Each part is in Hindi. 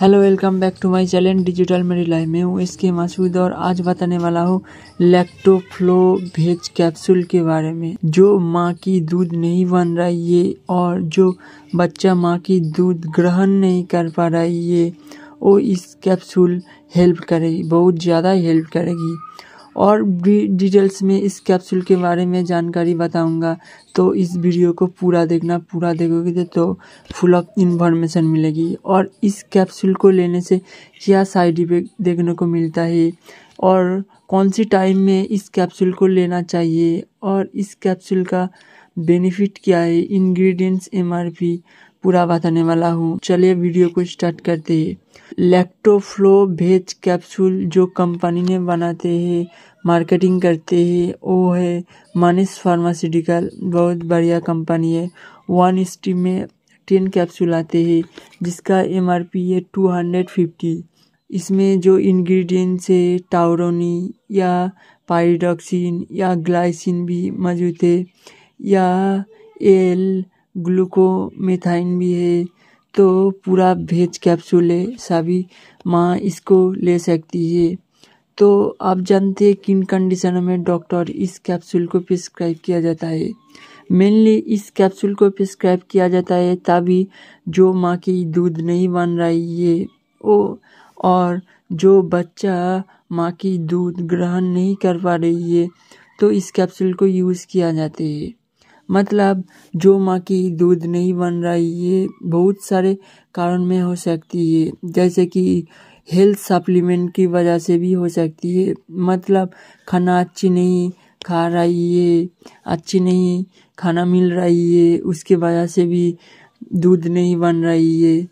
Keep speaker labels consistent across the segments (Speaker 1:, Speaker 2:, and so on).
Speaker 1: hello welcome back to my channel digital मेरी लाइफ में हूँ इसके मासूद और आज बताने वाला हूँ लैक्टोफ्लो भेज कैप्सूल के बारे में जो माँ की दूध नहीं बन रहा है ये और जो बच्चा माँ की दूध ग्रहण नहीं कर पा रहा है ये वो इस कैप्सूल हेल्प करेगी बहुत ज़्यादा हेल्प करेगी और भी डिटेल्स में इस कैप्सूल के बारे में जानकारी बताऊंगा तो इस वीडियो को पूरा देखना पूरा देखोगे तो फुल ऑफ इन्फॉर्मेशन मिलेगी और इस कैप्सूल को लेने से क्या साइड इफेक्ट देखने को मिलता है और कौन सी टाइम में इस कैप्सूल को लेना चाहिए और इस कैप्सूल का बेनिफिट क्या है इंग्रेडिएंट्स एमआरपी पूरा बताने वाला हूँ चलिए वीडियो को स्टार्ट करते हैं लैक्टोफ्लो भेज कैप्सूल जो कंपनी ने बनाते हैं मार्केटिंग करते हैं वो है मानिस फार्मास्यूटिकल बहुत बढ़िया कंपनी है वन स्टीम में टेन कैप्सूल आते हैं जिसका एम आर पी है टू हंड्रेड फिफ्टी इसमें जो इंग्रेडिएंट्स है टाउरोनी या पायरिडॉक्सिन या ग्लाइसिन भी मौजूद है या एल ग्लूकोमेथाइन भी है तो पूरा भेज कैप्सूल है सभी माँ इसको ले सकती है तो आप जानते हैं किन कंडीशन में डॉक्टर इस कैप्सूल को प्रिस्क्राइब किया जाता है मेनली इस कैप्सूल को प्रिस्क्राइब किया जाता है तभी जो माँ की दूध नहीं बन रही है वो और जो बच्चा माँ की दूध ग्रहण नहीं कर पा रही है तो इस कैप्सूल को यूज़ किया जाता है मतलब जो माँ की दूध नहीं बन रहा ये बहुत सारे कारण में हो सकती है जैसे कि हेल्थ सप्लीमेंट की वजह से भी हो सकती है मतलब खाना अच्छी नहीं खा रही है अच्छी नहीं खाना मिल रही है उसके वजह से भी दूध नहीं बन रही है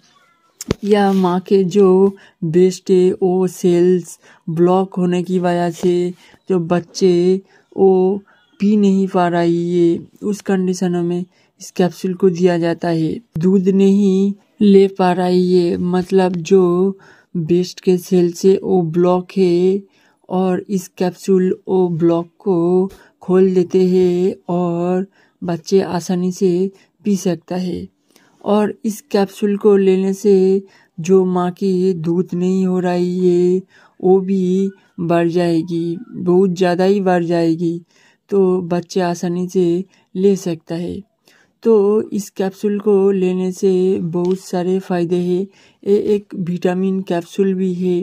Speaker 1: या माँ के जो बेस्ट है वो सेल्स ब्लॉक होने की वजह से जो बच्चे वो पी नहीं पा रहा है ये उस कंडीशनों में इस कैप्सूल को दिया जाता है दूध नहीं ले पा रहा है ये मतलब जो बेस्ट के सेल से वो ब्लॉक है और इस कैप्सूल वो ब्लॉक को खोल देते हैं और बच्चे आसानी से पी सकता है और इस कैप्सूल को लेने से जो माँ की दूध नहीं हो रही है वो भी बढ़ जाएगी बहुत ज़्यादा ही बढ़ जाएगी तो बच्चे आसानी से ले सकता है तो इस कैप्सूल को लेने से बहुत सारे फ़ायदे हैं ये एक विटामिन कैप्सूल भी है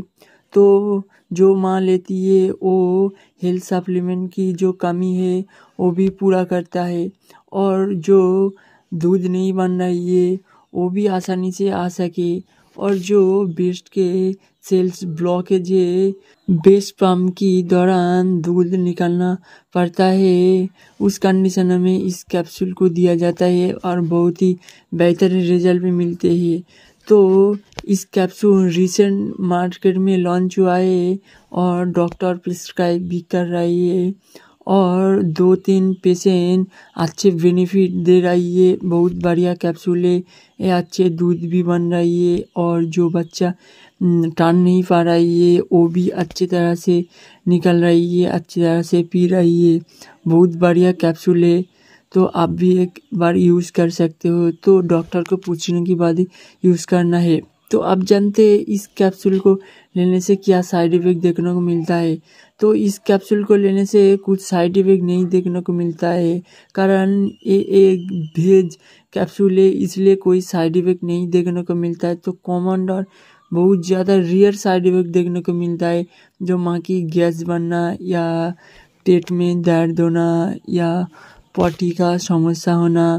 Speaker 1: तो जो माँ लेती है वो हेल्थ सप्लीमेंट की जो कमी है वो भी पूरा करता है और जो दूध नहीं बन रही है वो भी आसानी से आ सके और जो बेस्ट के सेल्स ब्लॉकेज बेस्ट पम्प की दौरान दूध निकालना पड़ता है उस कंडीशन में इस कैप्सूल को दिया जाता है और बहुत ही बेहतरीन रिजल्ट भी मिलते हैं तो इस कैप्सूल रिसेंट मार्केट में लॉन्च हुआ है और डॉक्टर प्रिस्क्राइब भी कर रही है और दो तीन पेशेंट अच्छे बेनिफिट दे रही है बहुत बढ़िया कैप्सूल है ये अच्छे दूध भी बन रही है और जो बच्चा टान नहीं पा रही है वो भी अच्छी तरह से निकल रही है अच्छी तरह से पी रही है बहुत बढ़िया कैप्सूल है तो आप भी एक बार यूज़ कर सकते हो तो डॉक्टर को पूछने के बाद यूज़ करना है तो आप जानते हैं इस कैप्सूल को लेने से क्या साइड इफेक्ट देखने को मिलता है तो इस कैप्सूल को लेने से कुछ साइड इफेक्ट नहीं देखने को मिलता है कारण ये एक भेज कैप्सूल है इसलिए कोई साइड इफेक्ट नहीं देखने को मिलता है तो कॉमन और बहुत ज़्यादा रियर साइड इफेक्ट देखने को मिलता है जो माँ की गैस बनना या पेट में दर्द होना या पॉटी का समस्या होना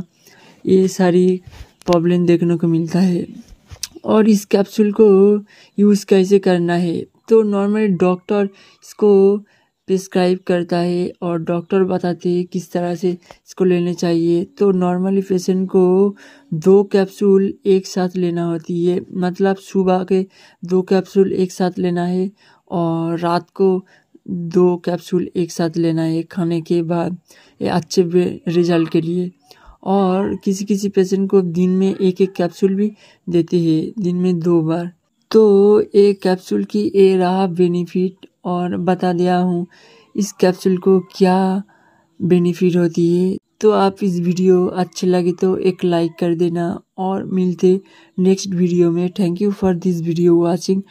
Speaker 1: ये सारी प्रॉब्लम देखने को मिलता है और इस कैप्सूल को यूज़ कैसे करना है तो नॉर्मली डॉक्टर इसको प्रिस्क्राइब करता है और डॉक्टर बताते हैं किस तरह से इसको लेने चाहिए तो नॉर्मली पेशेंट को दो कैप्सूल एक साथ लेना होती है मतलब सुबह के दो कैप्सूल एक साथ लेना है और रात को दो कैप्सूल एक साथ लेना है खाने के बाद अच्छे रिजल्ट के लिए और किसी किसी पेशेंट को दिन में एक एक कैप्सूल भी देते हैं दिन में दो बार तो ये कैप्सूल की ये रहा बेनिफिट और बता दिया हूँ इस कैप्सूल को क्या बेनिफिट होती है तो आप इस वीडियो अच्छे लगे तो एक लाइक कर देना और मिलते नेक्स्ट वीडियो में thank you for this video watching